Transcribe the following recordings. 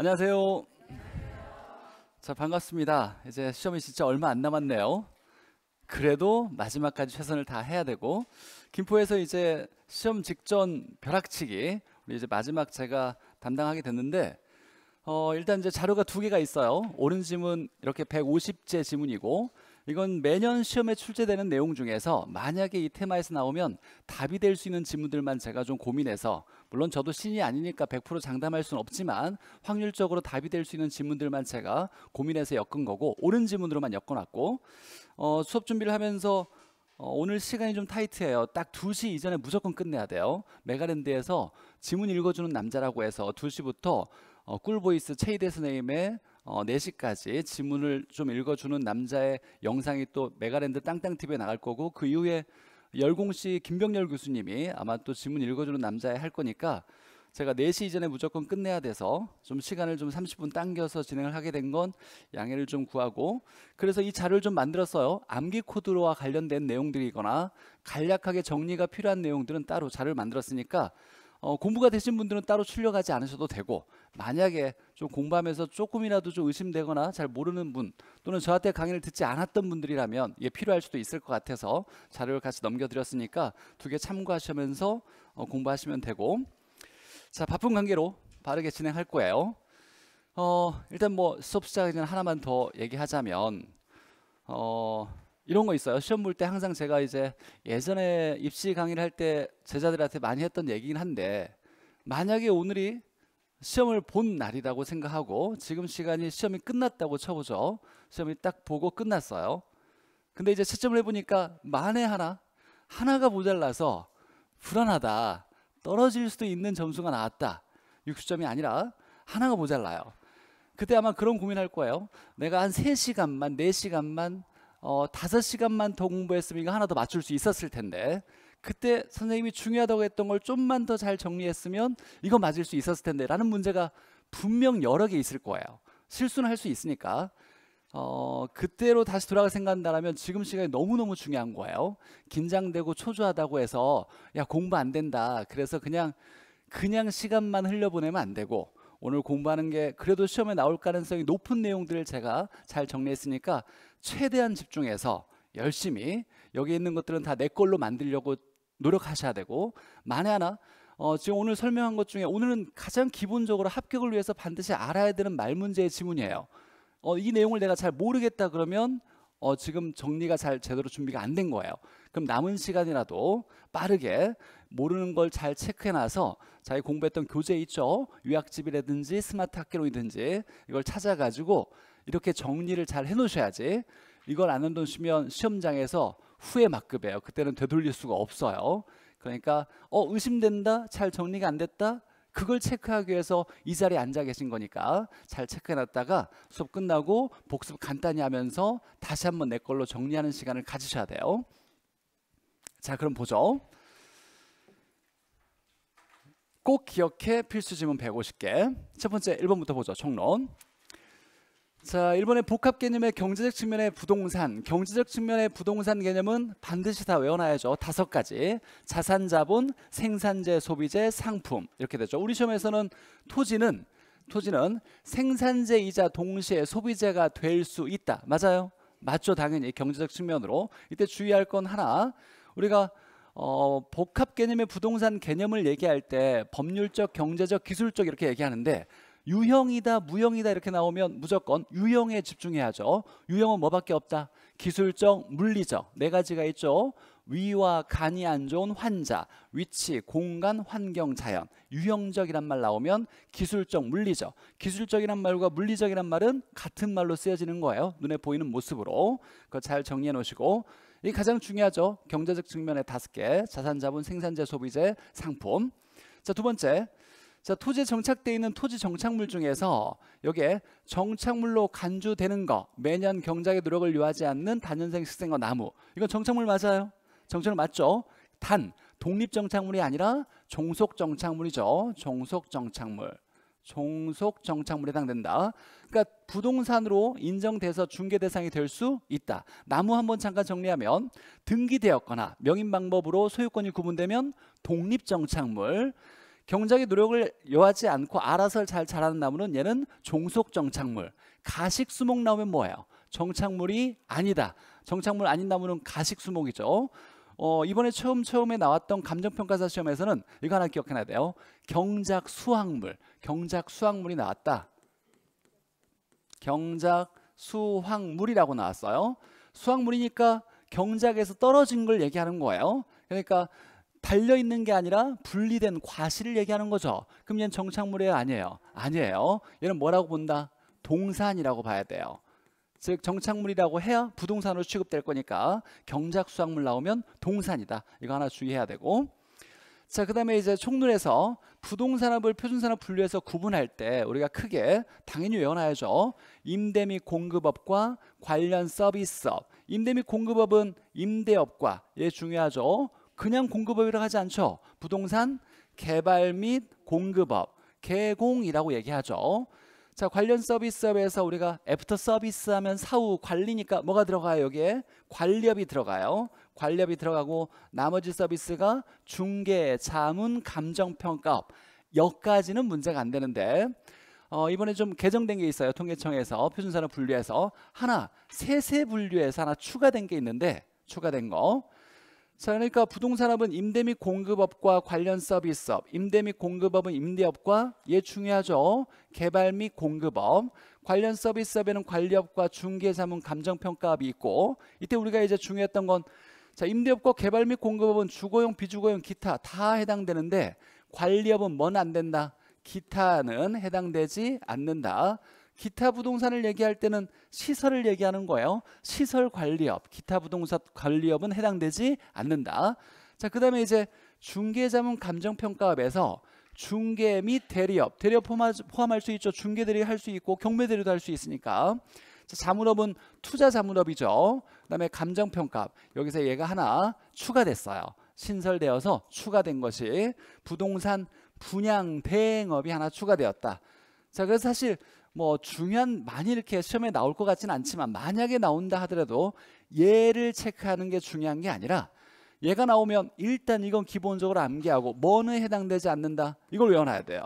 안녕하세요. 자, 반갑습니다. 이제 시험이 진짜 얼마 안 남았네요. 그래도 마지막까지 최선을 다 해야 되고 김포에서 이제 시험 직전 벼락치기 우리 이제 마지막 제가 담당하게 됐는데 어, 일단 이제 자료가 두 개가 있어요. 오른 지문 이렇게 150제 지문이고 이건 매년 시험에 출제되는 내용 중에서 만약에 이 테마에서 나오면 답이 될 수 있는 지문들만 제가 좀 고민해서 물론 저도 신이 아니니까 100% 장담할 수는 없지만 확률적으로 답이 될 수 있는 질문들만 제가 고민해서 엮은 거고 옳은 질문으로만 엮어놨고 어, 수업 준비를 하면서 어, 오늘 시간이 좀 타이트해요. 딱 2시 이전에 무조건 끝내야 돼요. 메가랜드에서 지문 읽어주는 남자라고 해서 2시부터 어, 꿀보이스 체이데 스네임의 어, 4시까지 지문을 좀 읽어주는 남자의 영상이 또 메가랜드 땅땅TV에 나갈 거고 그 이후에 열공 씨 김병렬 교수님이 아마 또 질문 읽어주는 남자에 할 거니까 제가 4시 이전에 무조건 끝내야 돼서 좀 시간을 좀 30분 당겨서 진행을 하게 된 건 양해를 좀 구하고 그래서 이 자료를 좀 만들었어요. 암기 코드로와 관련된 내용들이거나 간략하게 정리가 필요한 내용들은 따로 자료를 만들었으니까 어, 공부가 되신 분들은 따로 출력하지 않으셔도 되고 만약에 좀 공부하면서 조금이라도 좀 의심되거나 잘 모르는 분 또는 저한테 강의를 듣지 않았던 분들이라면 이게 필요할 수도 있을 것 같아서 자료를 같이 넘겨드렸으니까 두 개 참고하시면서 어, 공부하시면 되고 자 바쁜 관계로 빠르게 진행할 거예요. 어, 일단 뭐 수업 시작하기 전 하나만 더 얘기하자면 어, 이런 거 있어요. 시험 볼 때 항상 제가 이제 예전에 입시 강의를 할 때 제자들한테 많이 했던 얘기긴 한데 만약에 오늘이 시험을 본 날이라고 생각하고 지금 시간이 시험이 끝났다고 쳐보죠. 시험이 딱 보고 끝났어요. 근데 이제 채점을 해보니까 만에 하나, 하나가 모자라서 불안하다. 떨어질 수도 있는 점수가 나왔다. 60점이 아니라 하나가 모자라요. 그때 아마 그런 고민할 거예요. 내가 한 3시간만, 4시간만 어, 5시간만 더 공부했으면 이거 하나 더 맞출 수 있었을 텐데 그때 선생님이 중요하다고 했던 걸 좀만 더 잘 정리했으면 이거 맞을 수 있었을 텐데 라는 문제가 분명 여러 개 있을 거예요. 실수는 할 수 있으니까 어, 그때로 다시 돌아가 생각한다면 지금 시간이 너무너무 중요한 거예요. 긴장되고 초조하다고 해서 야 공부 안 된다. 그래서 그냥 그냥 시간만 흘려보내면 안 되고 오늘 공부하는 게 그래도 시험에 나올 가능성이 높은 내용들을 제가 잘 정리했으니까 최대한 집중해서 열심히 여기 있는 것들은 다 내 걸로 만들려고 노력하셔야 되고 만에 하나 어, 지금 오늘 설명한 것 중에 오늘은 가장 기본적으로 합격을 위해서 반드시 알아야 되는 말 문제의 지문이에요. 어, 이 내용을 내가 잘 모르겠다 그러면 어, 지금 정리가 잘 제대로 준비가 안 된 거예요. 그럼 남은 시간이라도 빠르게 모르는 걸 잘 체크해놔서 자기 공부했던 교재 있죠? 유학집이라든지 스마트 학교로이든지 이걸 찾아가지고 이렇게 정리를 잘 해놓으셔야지 이걸 안 해놓으시면 시험장에서 후에 막급해요. 그때는 되돌릴 수가 없어요. 그러니까 어 의심된다, 잘 정리가 안 됐다. 그걸 체크하기 위해서 이 자리에 앉아 계신 거니까 잘 체크해놨다가 수업 끝나고 복습 간단히 하면서 다시 한번 내 걸로 정리하는 시간을 가지셔야 돼요. 자 그럼 보죠. 꼭 기억해 필수 지문 150개. 첫 번째 1번부터 보죠. 총론. 자, 일본의 복합 개념의 경제적 측면의 부동산, 경제적 측면의 부동산 개념은 반드시 다 외워놔야죠. 다섯 가지. 자산, 자본, 생산재, 소비재, 상품 이렇게 되죠. 우리 시험에서는 토지는 토지는 생산재이자 동시에 소비재가 될 수 있다. 맞아요? 맞죠. 당연히 경제적 측면으로. 이때 주의할 건 하나. 우리가 어, 복합 개념의 부동산 개념을 얘기할 때 법률적, 경제적, 기술적 이렇게 얘기하는데 유형이다, 무형이다 이렇게 나오면 무조건 유형에 집중해야죠. 유형은 뭐밖에 없다? 기술적, 물리적 네 가지가 있죠. 위와 간이 안 좋은 환자, 위치, 공간, 환경, 자연. 유형적이란 말 나오면 기술적, 물리적. 기술적이란 말과 물리적이란 말은 같은 말로 쓰여지는 거예요. 눈에 보이는 모습으로. 그거 잘 정리해 놓으시고. 이 가장 중요하죠. 경제적 측면에 다섯 개. 자산, 자본, 생산재, 소비재, 상품. 자, 두 번째. 자, 토지에 정착되어 있는 토지 정착물 중에서 여기에 정착물로 간주되는 거 매년 경작의 노력을 요하지 않는 단연생 식생과 나무 이건 정착물 맞아요. 정착물 맞죠? 단 독립 정착물이 아니라 종속 정착물이죠. 종속 정착물. 종속 정착물에 해당된다. 그러니까 부동산으로 인정돼서 중개 대상이 될 수 있다. 나무 한번 잠깐 정리하면 등기되었거나 명인 방법으로 소유권이 구분되면 독립 정착물. 경작의 노력을 요하지 않고 알아서 잘 자라는 나무는 얘는 종속 정착물. 가식 수목 나오면 뭐예요? 정착물이 아니다. 정착물 아닌 나무는 가식 수목이죠. 어, 이번에 처음 처음에 나왔던 감정평가사 시험에서는 이거 하나 기억해놔야 돼요. 경작 수확물, 경작 수확물이 나왔다. 경작 수확물이라고 나왔어요. 수확물이니까 경작에서 떨어진 걸 얘기하는 거예요. 그러니까 달려 있는 게 아니라 분리된 과실을 얘기하는 거죠. 그럼 얘는 정착물이에요, 아니에요? 아니에요. 얘는 뭐라고 본다? 동산이라고 봐야 돼요. 즉 정착물이라고 해야 부동산으로 취급될 거니까 경작 수확물 나오면 동산이다. 이거 하나 주의해야 되고. 자, 그다음에 이제 총론에서 부동산업을 표준산업 분류해서 구분할 때 우리가 크게 당연히 외워놔야죠. 임대 및 공급업과 관련 서비스업. 임대 및 공급업은 임대업과 얘 중요하죠. 그냥 공급업이라고 하지 않죠. 부동산 개발 및 공급업, 개공이라고 얘기하죠. 자 관련 서비스업에서 우리가 애프터 서비스 하면 사후 관리니까 뭐가 들어가요 여기에 관리업이 들어가요 관리업이 들어가고 나머지 서비스가 중개 자문 감정평가업 여기까지는 문제가 안 되는데 어, 이번에 좀 개정된 게 있어요 통계청에서 표준산업 분류해서 하나 세세 분류해서 하나 추가된 게 있는데 추가된 거 자, 그러니까 부동산업은 임대 및 공급업과 관련 서비스업, 임대 및 공급업은 임대업과 예 중요하죠. 개발 및 공급업, 관련 서비스업에는 관리업과 중개자문 감정평가업이 있고 이때 우리가 이제 중요했던 건 자, 임대업과 개발 및 공급업은 주거용, 비주거용, 기타 다 해당되는데 관리업은 뭔 안 된다. 기타는 해당되지 않는다. 기타 부동산을 얘기할 때는 시설을 얘기하는 거예요. 시설 관리업, 기타 부동산 관리업은 해당되지 않는다. 자, 그 다음에 이제 중개자문 감정평가업에서 중개 및 대리업, 대리업 포함할 수 있죠. 중개대리 할수 있고 경매대리도 할 수 있으니까. 자, 자문업은 투자 자문업이죠. 그 다음에 감정평가업, 여기서 얘가 하나 추가됐어요. 신설되어서 추가된 것이 부동산 분양 대행업이 하나 추가되었다. 자, 그래서 사실 뭐 중요한 많이 이렇게 시험에 나올 것 같지는 않지만 만약에 나온다 하더라도 얘를 체크하는 게 중요한 게 아니라 얘가 나오면 일단 이건 기본적으로 암기하고 뭐는 해당되지 않는다 이걸 외워놔야 돼요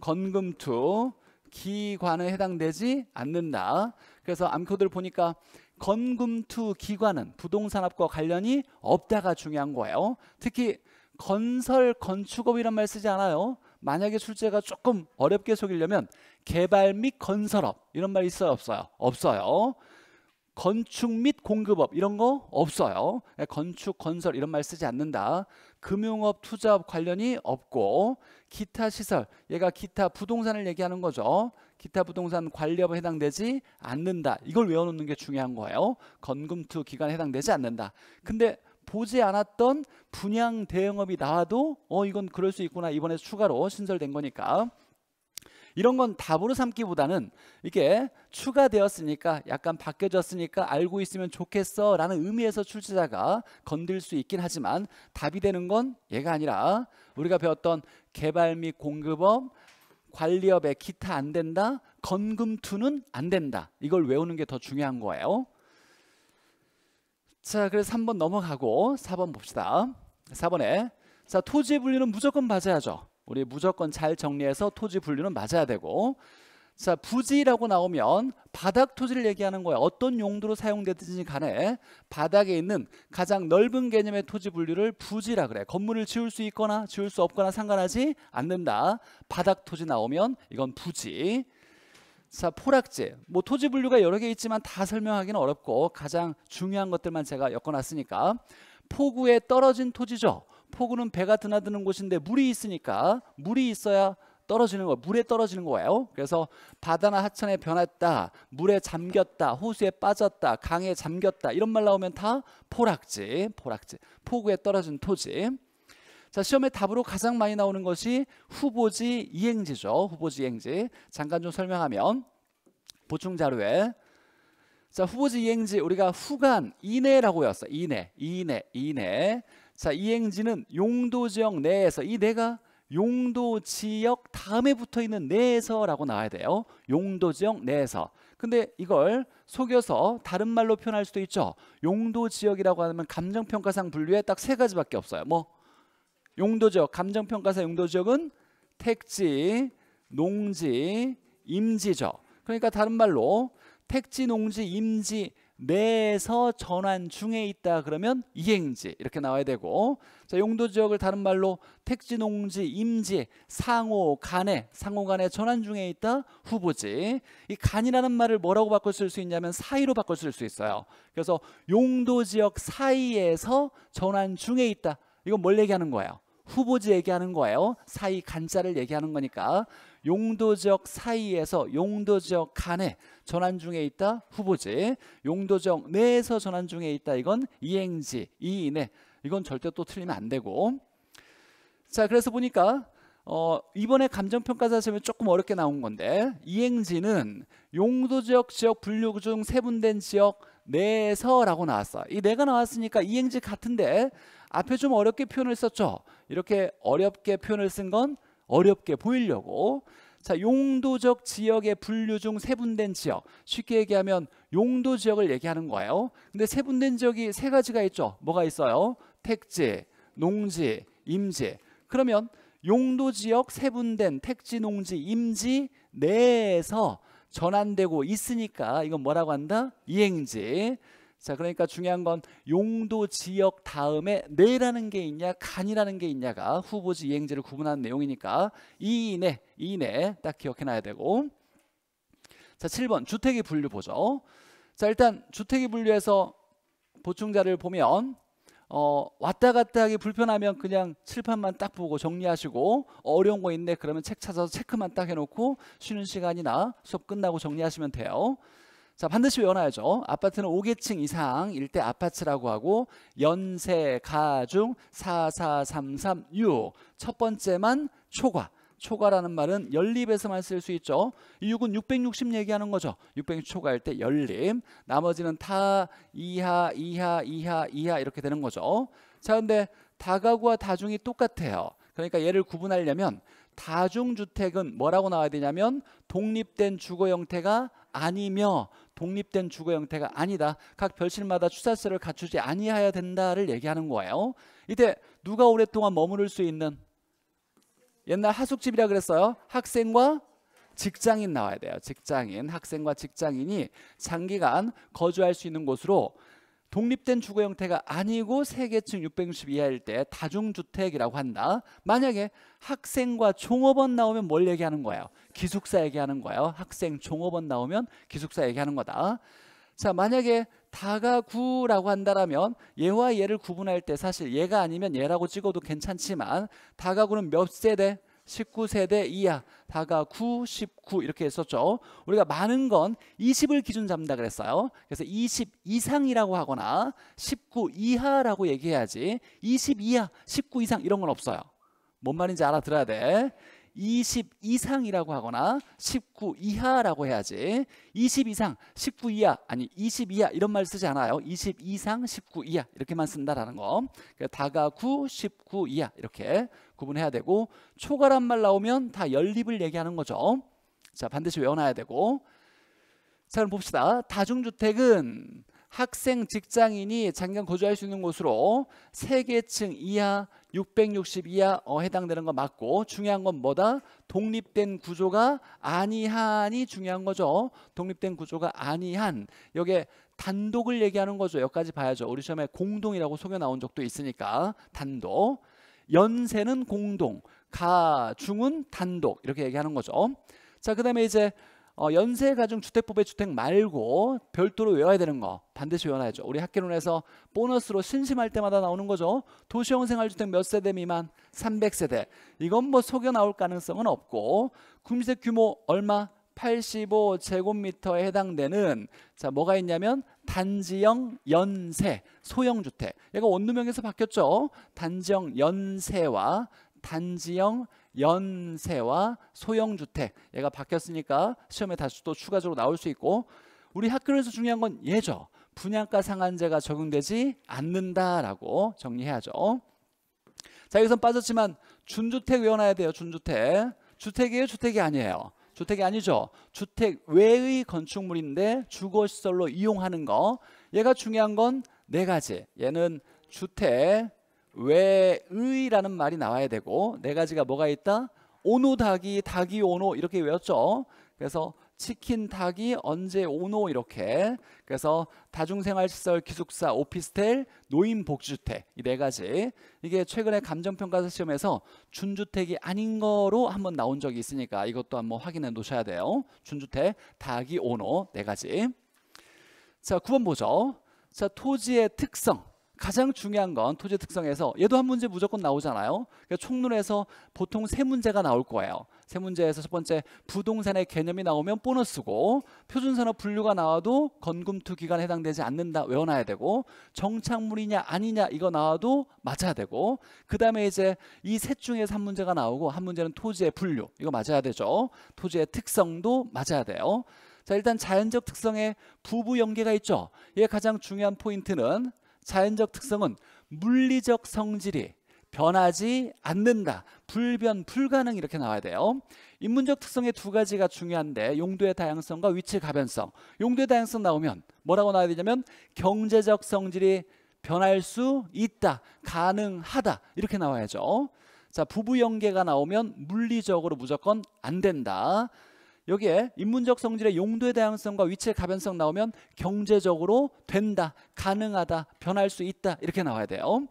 건금투 기관에 해당되지 않는다 그래서 암코드를 보니까 건금투 기관은 부동산업과 관련이 없다가 중요한 거예요 특히 건설 건축업이란 말 쓰지 않아요 만약에 출제가 조금 어렵게 속이려면 개발 및 건설업 이런 말 있어요 없어요 없어요 건축 및 공급업 이런 거 없어요 예, 건축 건설 이런 말 쓰지 않는다 금융업 투자업 관련이 없고 기타 시설 얘가 기타 부동산을 얘기하는 거죠 기타 부동산 관리업에 해당되지 않는다 이걸 외워놓는 게 중요한 거예요 건금투 기간에 해당되지 않는다 근데 보지 않았던 분양 대응업이 나와도 어 이건 그럴 수 있구나 이번에 추가로 신설된 거니까 이런 건 답으로 삼기보다는 이게 추가되었으니까 약간 바뀌어졌으니까 알고 있으면 좋겠어 라는 의미에서 출제자가 건들 수 있긴 하지만 답이 되는 건 얘가 아니라 우리가 배웠던 개발 및 공급업 관리업의 기타 안 된다 건금투는 안 된다 이걸 외우는 게 더 중요한 거예요 자 그래서 3번 넘어가고 4번 봅시다 4번에 자 토지의 분류는 무조건 맞아야죠 우리 무조건 잘 정리해서 토지 분류는 맞아야 되고 자 부지라고 나오면 바닥 토지를 얘기하는 거예요 어떤 용도로 사용되든지 간에 바닥에 있는 가장 넓은 개념의 토지 분류를 부지라 그래 건물을 지을 수 있거나 지을 수 없거나 상관하지 않는다 바닥 토지 나오면 이건 부지 자 포락지 뭐 토지 분류가 여러 개 있지만 다 설명하기는 어렵고 가장 중요한 것들만 제가 엮어놨으니까 포구에 떨어진 토지죠 포구는 배가 드나드는 곳인데 물이 있으니까 물이 있어야 떨어지는 거 물에 떨어지는 거예요. 그래서 바다나 하천에 변했다, 물에 잠겼다, 호수에 빠졌다, 강에 잠겼다 이런 말 나오면 다 포락지, 포락지, 포구에 떨어진 토지. 자 시험에 답으로 가장 많이 나오는 것이 후보지 이행지죠. 후보지 이행지 잠깐 좀 설명하면 보충 자료에 자 후보지 이행지 우리가 후간 이내라고 외웠어. 이내, 이내, 이내. 자, 이행지는 용도 지역 내에서 이 내가 용도 지역 다음에 붙어 있는 내에서라고 나와야 돼요. 용도 지역 내에서. 근데 이걸 속여서 다른 말로 표현할 수도 있죠. 용도 지역이라고 하면 감정평가상 분류에 딱 세 가지밖에 없어요. 뭐 용도 지역, 감정평가상 용도 지역은 택지, 농지, 임지죠. 그러니까 다른 말로 택지, 농지, 임지 내에서 전환 중에 있다 그러면 이행지 이렇게 나와야 되고 자 용도 지역을 다른 말로 택지 농지 임지 상호 간에 상호 간에 전환 중에 있다 후보지 이 간이라는 말을 뭐라고 바꿔 쓸수 있냐면 사이로 바꿔 쓸수 있어요 그래서 용도 지역 사이에서 전환 중에 있다 이건 뭘 얘기하는 거예요 후보지 얘기하는 거예요 사이 간자를 얘기하는 거니까 용도 지역 사이에서 용도 지역 간에 전환 중에 있다 후보지 용도 지역 내에서 전환 중에 있다 이건 이행지 이인에 이건 절대 또 틀리면 안 되고 자 그래서 보니까 어, 이번에 감정평가자 시험에 조금 어렵게 나온 건데 이행지는 용도 지역 지역 분류 중 세분된 지역 내서라고 에 나왔어. 이 내가 나왔으니까 이행지 같은데 앞에 좀 어렵게 표현을 썼죠. 이렇게 어렵게 표현을 쓴건 어렵게 보이려고 자, 용도적 지역의 분류 중 세분된 지역. 쉽게 얘기하면 용도 지역을 얘기하는 거예요. 근데 세분된 지역이 세 가지가 있죠. 뭐가 있어요? 택지, 농지, 임지. 그러면 용도 지역 세분된 택지, 농지, 임지 내에서 전환되고 있으니까 이건 뭐라고 한다? 이행지. 자 그러니까 중요한 건 용도 지역 다음에 내라는 게 있냐 간이라는 게 있냐가 후보지 이행제를 구분하는 내용이니까 이내이 이내 딱 기억해놔야 되고 자 7번 주택의 분류 보죠 자 일단 주택의 분류에서 보충자를 보면 어, 왔다 갔다 하기 불편하면 그냥 칠판만 딱 보고 정리하시고 어려운 거 있네 그러면 책 찾아서 체크만 딱 해놓고 쉬는 시간이나 수업 끝나고 정리하시면 돼요 자, 반드시 외워놔야죠. 아파트는 5계층 이상일 대 아파트라고 하고 연세, 가중, 44336. 첫 번째만 초과. 초과라는 말은 연립에서만 쓸 수 있죠. 이 6은 660 얘기하는 거죠. 600 초과할 때 연립. 나머지는 타, 이하, 이하, 이하, 이하 이렇게 되는 거죠. 자, 근데 다가구와 다중이 똑같아요. 그러니까 얘를 구분하려면 다중주택은 뭐라고 나와야 되냐면 독립된 주거 형태가 아니며 독립된 주거 형태가 아니다. 각 별실마다 추사세를 갖추지 아니하야 된다를 얘기하는 거예요. 이때 누가 오랫동안 머무를 수 있는 옛날 하숙집이라 그랬어요. 학생과 직장인 나와야 돼요. 직장인, 학생과 직장인이 장기간 거주할 수 있는 곳으로 독립된 주거 형태가 아니고 세계층 660 이하일 때 다중주택이라고 한다. 만약에 학생과 종업원 나오면 뭘 얘기하는 거예요? 기숙사 얘기하는 거예요. 학생, 종업원 나오면 기숙사 얘기하는 거다. 자, 만약에 다가구라고 한다라면 얘와 얘를 구분할 때 사실 얘가 아니면 얘라고 찍어도 괜찮지만 다가구는 몇 세대? 19세대 이하 다가 9, 19 이렇게 했었죠. 우리가 많은 건 20을 기준 잡는다 그랬어요. 그래서 20 이상이라고 하거나 19 이하라고 얘기해야지 20 이하, 19 이상 이런 건 없어요. 뭔 말인지 알아들어야 돼. 20 이상이라고 하거나 19 이하라고 해야지 20 이상, 19 이하, 아니 20 이하 이런 말 쓰지 않아요 20 이상, 19 이하 이렇게만 쓴다라는 거 그러니까 다가 구19 이하 이렇게 구분해야 되고 초과란 말 나오면 다 연립을 얘기하는 거죠 자 반드시 외워놔야 되고 자 그럼 봅시다 다중주택은 학생 직장인이 장기간 거주할 수 있는 곳으로 3계층 이하 660 이하 어, 해당되는 거 맞고 중요한 건 뭐다? 독립된 구조가 아니한이 중요한 거죠. 독립된 구조가 아니한 여기에 단독을 얘기하는 거죠. 여기까지 봐야죠. 우리 시험에 공동이라고 속여 나온 적도 있으니까 단독 연세는 공동 가중은 단독 이렇게 얘기하는 거죠. 자그 다음에 이제 어, 연세가중 주택법의 주택 말고 별도로 외워야 되는 거 반드시 외워놔야죠. 우리 학계론에서 보너스로 신심할 때마다 나오는 거죠. 도시형 생활주택 몇 세대 미만? 300세대. 이건 뭐 속여 나올 가능성은 없고 구민세 규모 얼마? 85제곱미터에 해당되는 자 뭐가 있냐면 단지형 연세 소형 주택. 얘가 원룸형에서 바뀌었죠. 단지형 연세와 단지형 연세와 소형 주택 얘가 바뀌었으니까 시험에 다시 또 추가적으로 나올 수 있고 우리 학교에서 중요한 건예죠 분양가 상한제가 적용되지 않는다라고 정리해야죠. 자 여기선 빠졌지만 준주택 외워놔야 돼요. 준주택. 주택이에요? 주택이 아니에요. 주택이 아니죠. 주택 외의 건축물인데 주거시설로 이용하는 거. 얘가 중요한 건 네 가지. 얘는 주택, 왜의라는 말이 나와야 되고 네 가지가 뭐가 있다? 오노 닭이 닭이 오노 이렇게 외웠죠. 그래서 치킨 닭이 언제 오노 이렇게 그래서 다중생활시설 기숙사 오피스텔 노인 복지주택 이 네 가지 이게 최근에 감정평가사 시험에서 준주택이 아닌 거로 한번 나온 적이 있으니까 이것도 한번 확인해 놓으셔야 돼요 준주택 닭이 오노 네 가지 자 9번 보죠 자 토지의 특성 가장 중요한 건 토지 특성에서 얘도 한 문제 무조건 나오잖아요. 그러니까 총론에서 보통 세 문제가 나올 거예요. 세 문제에서 첫 번째 부동산의 개념이 나오면 보너스고 표준산업 분류가 나와도 건금투 기간에 해당되지 않는다 외워놔야 되고 정착물이냐 아니냐 이거 나와도 맞아야 되고 그 다음에 이제 이 셋 중에서 한 문제가 나오고 한 문제는 토지의 분류 이거 맞아야 되죠. 토지의 특성도 맞아야 돼요. 자 일단 자연적 특성에 부부 연계가 있죠. 얘 가장 중요한 포인트는 자연적 특성은 물리적 성질이 변하지 않는다. 불변, 불가능 이렇게 나와야 돼요. 인문적 특성의 두 가지가 중요한데 용도의 다양성과 위치 가변성. 용도의 다양성 나오면 뭐라고 나와야 되냐면 경제적 성질이 변할 수 있다. 가능하다. 이렇게 나와야죠. 자, 부부 연계가 나오면 물리적으로 무조건 안 된다. 여기에 인문적 성질의 용도의 다양성과 위치의 가변성 나오면 경제적으로 된다, 가능하다, 변할 수 있다 이렇게 나와야 돼요.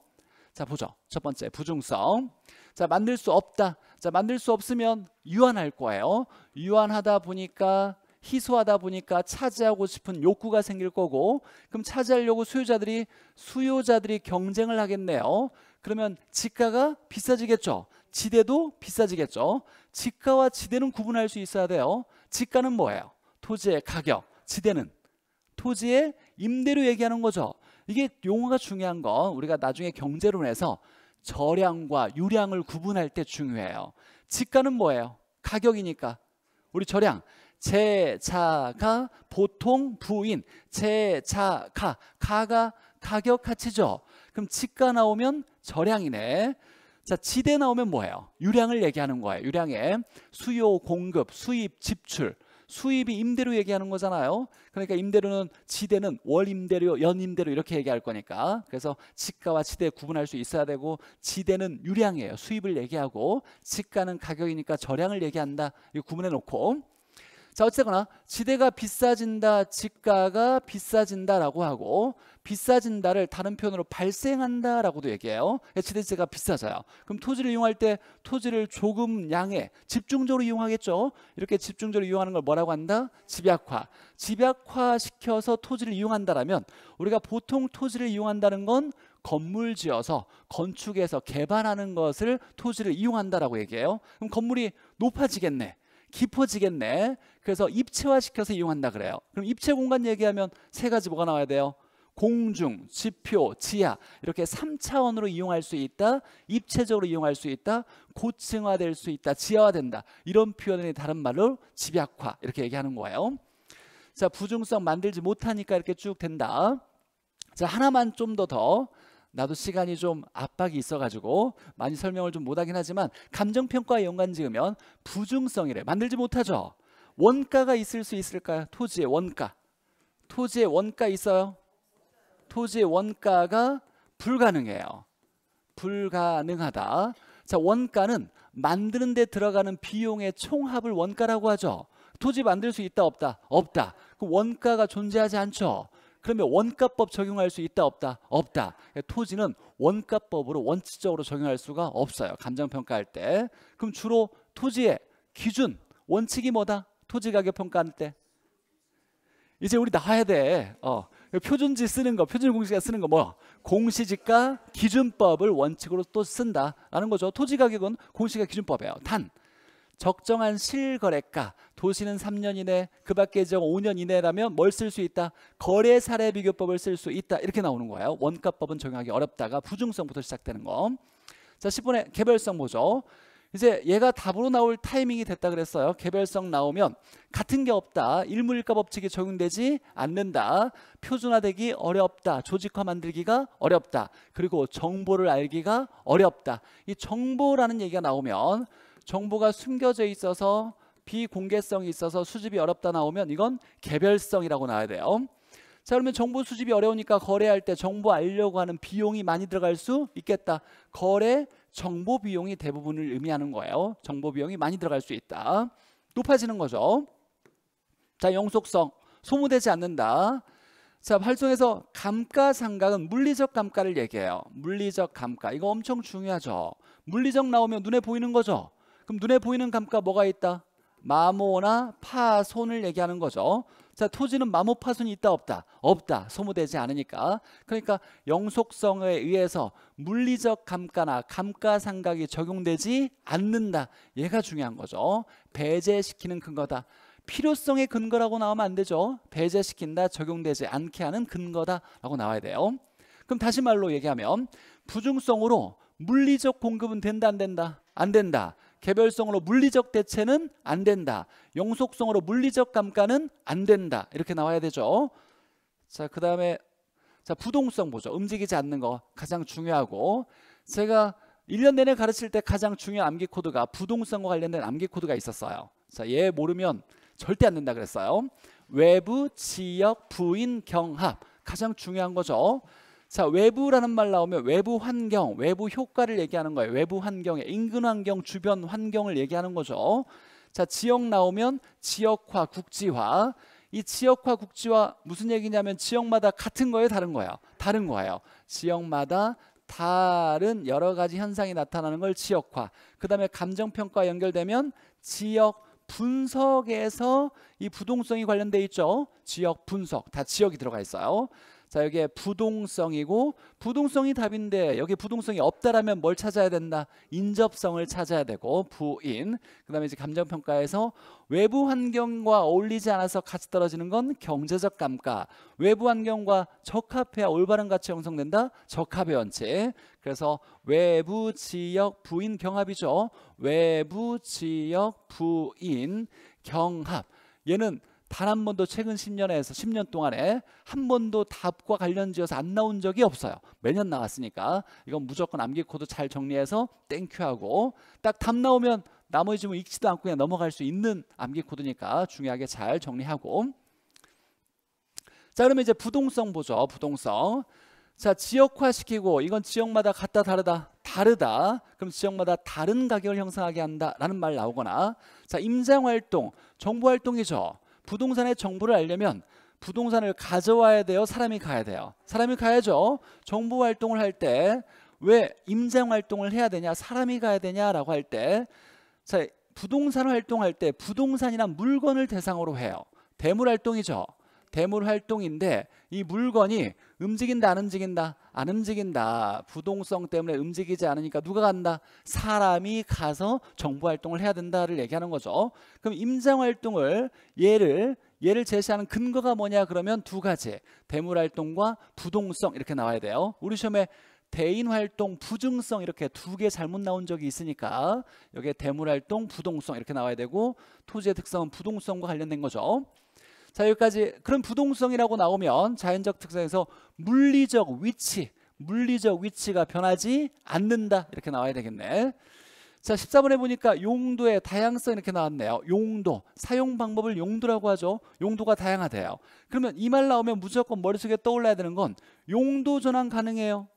자 보죠. 첫 번째 부중성. 자 만들 수 없다. 자 만들 수 없으면 유한할 거예요. 유한하다 보니까 희소하다 보니까 차지하고 싶은 욕구가 생길 거고 그럼 차지하려고 수요자들이 수요자들이 경쟁을 하겠네요. 그러면 지가가 비싸지겠죠. 지대도 비싸지겠죠. 지가와 지대는 구분할 수 있어야 돼요. 지가는 뭐예요? 토지의 가격, 지대는 토지의 임대료 얘기하는 거죠. 이게 용어가 중요한 건 우리가 나중에 경제론에서 저량과 유량을 구분할 때 중요해요. 지가는 뭐예요? 가격이니까. 우리 저량, 제자가 보통 부인, 제자가, 가가 가격 가치죠. 그럼 지가 나오면 저량이네. 자, 지대 나오면 뭐예요? 유량을 얘기하는 거예요. 유량의 수요, 공급, 수입, 집출. 수입이 임대료 얘기하는 거잖아요. 그러니까 임대료는 지대는 월 임대료, 연 임대료 이렇게 얘기할 거니까. 그래서 지가와 지대 구분할 수 있어야 되고 지대는 유량이에요. 수입을 얘기하고 지가는 가격이니까 저량을 얘기한다. 이거 구분해 놓고 자 어쨌거나 지대가 비싸진다, 집가가 비싸진다라고 하고 비싸진다를 다른 표현으로 발생한다라고도 얘기해요. 그러니까 지대세가 비싸져요. 그럼 토지를 이용할 때 토지를 조금 양해 집중적으로 이용하겠죠. 이렇게 집중적으로 이용하는 걸 뭐라고 한다? 집약화. 집약화시켜서 토지를 이용한다라면 우리가 보통 토지를 이용한다는 건 건물 지어서 건축해서 개발하는 것을 토지를 이용한다라고 얘기해요. 그럼 건물이 높아지겠네. 깊어지겠네. 그래서 입체화시켜서 이용한다 그래요. 그럼 입체 공간 얘기하면 세 가지 뭐가 나와야 돼요? 공중, 지표, 지하 이렇게 3차원으로 이용할 수 있다. 입체적으로 이용할 수 있다. 고층화될 수 있다. 지하화된다. 이런 표현이 다른 말로 집약화 이렇게 얘기하는 거예요. 자, 부중성 만들지 못하니까 이렇게 쭉 된다. 자, 하나만 좀 더 더. 나도 시간이 좀 압박이 있어가지고 많이 설명을 좀 못하긴 하지만 감정평가에 연관 지으면 부중성이래. 만들지 못하죠. 원가가 있을 수 있을까요? 토지의 원가. 토지의 원가 있어요? 토지의 원가가 불가능해요. 불가능하다. 자, 원가는 만드는 데 들어가는 비용의 총합을 원가라고 하죠. 토지 만들 수 있다 없다? 없다. 그 원가가 존재하지 않죠. 그러면 원가법 적용할 수 있다 없다 없다 토지는 원가법으로 원칙적으로 적용할 수가 없어요 감정평가할 때 그럼 주로 토지의 기준 원칙이 뭐다 토지가격 평가할 때 이제 우리 나와야 돼 어. 표준지 쓰는 거, 표준 공시가 쓰는 거 뭐? 공시지가 기준법을 원칙으로 또 쓴다라는 거죠. 토지 가격은 공시가 기준법이에요. 단 적정한 실거래가 도시는 3년 이내 그 밖의 5년 이내라면 뭘 쓸 수 있다 거래 사례 비교법을 쓸 수 있다 이렇게 나오는 거예요 원가법은 적용하기 어렵다가 부중성부터 시작되는 거자 10분의 개별성 보죠 이제 얘가 답으로 나올 타이밍이 됐다 그랬어요 개별성 나오면 같은 게 없다 일물가 법칙이 적용되지 않는다 표준화되기 어렵다 조직화 만들기가 어렵다 그리고 정보를 알기가 어렵다 이 정보라는 얘기가 나오면 정보가 숨겨져 있어서 비공개성이 있어서 수집이 어렵다 나오면 이건 개별성이라고 나와야 돼요. 자 그러면 정보 수집이 어려우니까 거래할 때 정보 알려고 하는 비용이 많이 들어갈 수 있겠다. 거래 정보 비용이 대부분을 의미하는 거예요. 정보 비용이 많이 들어갈 수 있다. 높아지는 거죠. 자 영속성 소모되지 않는다. 자 활동에서 감가상각은 물리적 감가를 얘기해요. 물리적 감가 이거 엄청 중요하죠. 물리적 나오면 눈에 보이는 거죠. 그럼 눈에 보이는 감가 뭐가 있다? 마모나 파손을 얘기하는 거죠. 자, 토지는 마모 파손이 있다 없다. 없다. 소모되지 않으니까. 그러니까 영속성에 의해서 물리적 감가나 감가상각이 적용되지 않는다. 얘가 중요한 거죠. 배제시키는 근거다. 필요성의 근거라고 나오면 안 되죠. 배제시킨다. 적용되지 않게 하는 근거다라고 나와야 돼요. 그럼 다시 말로 얘기하면 부중성으로 물리적 공급은 된다 안 된다? 안 된다. 개별성으로 물리적 대체는 안 된다. 용속성으로 물리적 감가는 안 된다. 이렇게 나와야 되죠. 자, 그 다음에 자 부동성 보죠. 움직이지 않는 거 가장 중요하고 제가 1년 내내 가르칠 때 가장 중요한 암기 코드가 부동성과 관련된 암기 코드가 있었어요. 자, 얘 모르면 절대 안 된다 그랬어요. 외부, 지역, 부인, 경합 가장 중요한 거죠. 자, 외부라는 말 나오면 외부 환경, 외부 효과를 얘기하는 거예요. 외부 환경에 인근 환경, 주변 환경을 얘기하는 거죠. 자, 지역 나오면 지역화, 국지화. 이 지역화, 국지화 무슨 얘기냐면 지역마다 같은 거예요, 다른 거예요. 다른 거예요. 지역마다 다른 여러 가지 현상이 나타나는 걸 지역화. 그다음에 감정 평가 연결되면 지역 분석에서 이 부동성이 관련돼 있죠. 지역 분석 다 지역이 들어가 있어요. 자 여기에 부동성이고 부동성이 답인데 여기 부동성이 없다라면 뭘 찾아야 된다 인접성을 찾아야 되고 부인 그 다음에 이제 감정평가에서 외부 환경과 어울리지 않아서 같이 떨어지는 건 경제적 감가 외부 환경과 적합해야 올바른 가치 형성된다 적합의 원칙 그래서 외부 지역 부인 경합이죠 외부 지역 부인 경합 얘는 단한 번도 최근 10년에서 10년 동안에 한 번도 답과 관련지어서 안 나온 적이 없어요. 매년 나왔으니까 이건 무조건 암기 코드 잘 정리해서 땡큐하고 딱 답 나오면 나머지 지문 읽지도 않고 그냥 넘어갈 수 있는 암기 코드니까 중요하게 잘 정리하고 자 그러면 이제 부동성 보죠. 부동성 자 지역화시키고 이건 지역마다 같다 다르다 다르다 그럼 지역마다 다른 가격을 형성하게 한다라는 말 나오거나 자 임장활동 정보활동이죠 부동산의 정보를 알려면 부동산을 가져와야 돼요? 사람이 가야 돼요? 사람이 가야죠. 정보 활동을 할 때 왜 임장 활동을 해야 되냐? 사람이 가야 되냐라고 할 때 부동산 활동할 때 부동산이나 물건을 대상으로 해요. 대물 활동이죠. 대물 활동인데 이 물건이 움직인다 안 움직인다 안 움직인다 부동성 때문에 움직이지 않으니까 누가 간다 사람이 가서 정보 활동을 해야 된다를 얘기하는 거죠 그럼 임장 활동을 얘를 얘를 제시하는 근거가 뭐냐 그러면 두 가지 대물 활동과 부동성 이렇게 나와야 돼요 우리 시험에 대인활동 부증성 이렇게 두 개 잘못 나온 적이 있으니까 여기에 대물활동 부동성 이렇게 나와야 되고 토지의 특성은 부동성과 관련된 거죠 자 여기까지 그런 부동성이라고 나오면 자연적 특성에서 물리적 위치 물리적 위치가 변하지 않는다 이렇게 나와야 되겠네 자 14번에 보니까 용도의 다양성 이렇게 나왔네요 용도 사용 방법을 용도라고 하죠 용도가 다양하대요 그러면 이 말 나오면 무조건 머릿속에 떠올라야 되는 건 용도 전환 가능해요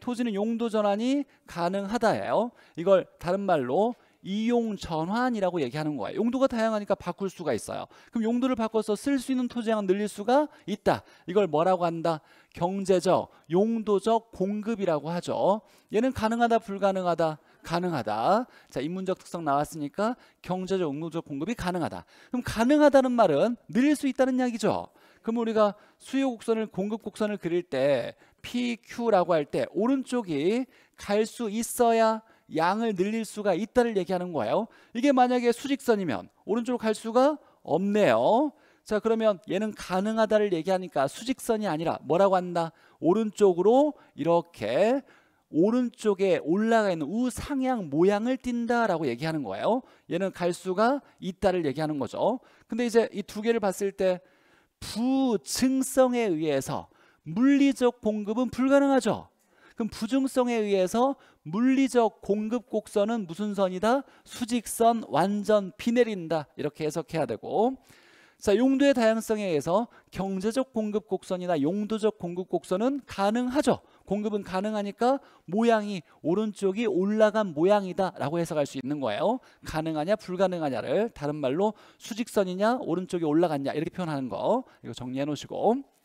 토지는 용도 전환이 가능하다예요 이걸 다른 말로 이용 전환이라고 얘기하는 거예요. 용도가 다양하니까 바꿀 수가 있어요. 그럼 용도를 바꿔서 쓸 수 있는 토지 양을 늘릴 수가 있다. 이걸 뭐라고 한다? 경제적, 용도적 공급이라고 하죠. 얘는 가능하다, 불가능하다. 가능하다. 자, 인문적 특성 나왔으니까 경제적, 용도적 공급이 가능하다. 그럼 가능하다는 말은 늘릴 수 있다는 이야기죠. 그럼 우리가 수요 곡선을 공급 곡선을 그릴 때 PQ라고 할 때 오른쪽이 갈 수 있어야 양을 늘릴 수가 있다를 얘기하는 거예요. 이게 만약에 수직선이면 오른쪽으로 갈 수가 없네요. 자 그러면 얘는 가능하다를 얘기하니까 수직선이 아니라 뭐라고 한다? 오른쪽으로 이렇게 오른쪽에 올라가 있는 우상향 모양을 띈다라고 얘기하는 거예요. 얘는 갈 수가 있다를 얘기하는 거죠. 근데 이제 이 두 개를 봤을 때 부증성에 의해서 물리적 공급은 불가능하죠. 그럼 부중성에 의해서 물리적 공급 곡선은 무슨 선이다? 수직선 완전 비 내린다 이렇게 해석해야 되고 자 용도의 다양성에 의해서 경제적 공급 곡선이나 용도적 공급 곡선은 가능하죠. 공급은 가능하니까 모양이 오른쪽이 올라간 모양이다 라고 해석할 수 있는 거예요. 가능하냐 불가능하냐를 다른 말로 수직선이냐 오른쪽이 올라갔냐 이렇게 표현하는 거 이거 정리해 놓으시고